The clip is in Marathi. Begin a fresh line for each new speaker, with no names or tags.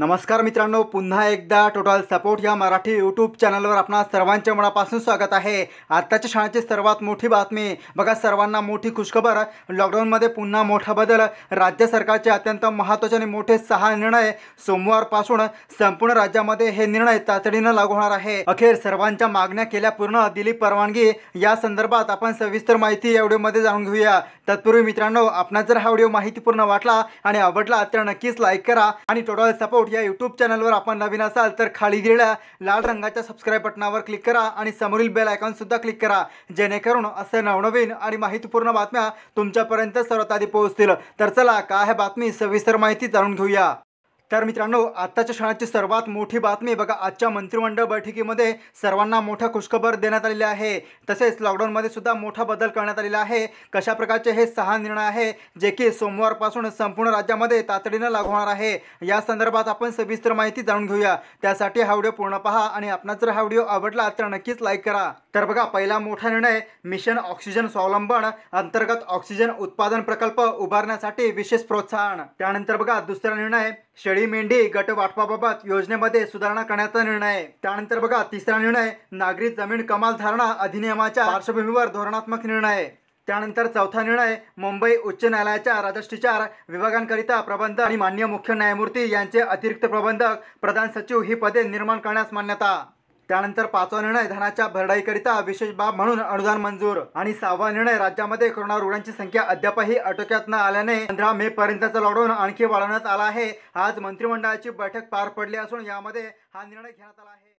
नमस्कार मित्रांनो पुन्हा एकदा टोटल सपोर्ट या मराठी यूट्यूब चॅनलवर आपणा सर्वांच्या मनापासून स्वागत आहे आत्ताच्या शाळेची सर्वात मोठी बातमी बघा सर्वांना मोठी खुशखबर लॉकडाऊनमध्ये पुन्हा मोठा बदल राज्य सरकारचे अत्यंत महत्त्वाचे आणि मोठे सहा निर्णय सोमवारपासून संपूर्ण राज्यामध्ये हे निर्णय तातडीनं लागू होणार आहे अखेर सर्वांच्या मागण्या केल्या पूर्ण दिली परवानगी या संदर्भात आपण सविस्तर माहिती या व्हिडिओमध्ये जाणून घेऊया तत्पूर्वी मित्रांनो आपणा जर हा व्हिडिओ माहितीपूर्ण वाटला आणि आवडला तर नक्कीच लाईक करा आणि टोटल सपोर्ट स्पोर्ट या यूट्यूब चॅनलवर आपण नवीन असाल तर खाली दिलेल्या लाल रंगाच्या सबस्क्राईब बटनावर क्लिक करा आणि समोरील बेल सुद्धा क्लिक करा जेणेकरून असे नवनवीन आणि माहितीपूर्ण बातम्या तुमच्यापर्यंत सर्वात आधी पोहोचतील तर चला काय ह्या बातमी सविस्तर माहिती जाणून घेऊया तर मित्रांनो आत्ताच्या क्षणाची सर्वात मोठी बातमी बघा आजच्या मंत्रिमंडळ बैठकीमध्ये सर्वांना मोठा खुशखबर देण्यात आलेली आहे तसेच लॉकडाऊनमध्ये सुद्धा मोठा बदल करण्यात आलेला आहे कशा प्रकारचे हे सहा निर्णय आहे जे की सोमवारपासून संपूर्ण राज्यामध्ये तातडीनं लागू होणार आहे या संदर्भात आपण सविस्तर माहिती जाणून घेऊया त्यासाठी हा व्हिडिओ पूर्ण पहा आणि आपणास जर हा व्हिडिओ आवडला तर नक्कीच लाईक करा तर बघा पहिला मोठा निर्णय मिशन ऑक्सिजन स्वावलंबन अंतर्गत ऑक्सिजन उत्पादन प्रकल्प उभारण्यासाठी विशेष प्रोत्साहन त्यानंतर बघा दुसरा निर्णय शेळी मेंढी गट वाटपाबाबत योजनेमध्ये सुधारणा करण्याचा निर्णय त्यानंतर बघा तिसरा निर्णय नागरी जमीन कमाल धारणा अधिनियमाच्या पार्श्वभूमीवर धोरणात्मक निर्णय त्यानंतर चौथा निर्णय मुंबई उच्च न्यायालयाच्या राजष्टीचार विभागांकरिता प्रबंधक आणि मान्य मुख्य न्यायमूर्ती यांचे अतिरिक्त प्रबंधक प्रधान सचिव ही पदे निर्माण करण्यास मान्यता त्यानंतर पाचवा निर्णय धनाच्या भरडाईकरिता विशेष बाब म्हणून अनुदान मंजूर आणि सहावा निर्णय राज्यामध्ये कोरोना रुग्णांची संख्या अद्यापही आटोक्यात न आल्याने पंधरा मे पर्यंतचा लॉकडाऊन आणखी वाढवण्यात आला आहे आज मंत्रिमंडळाची बैठक पार पडली असून यामध्ये हा निर्णय घेण्यात आला आहे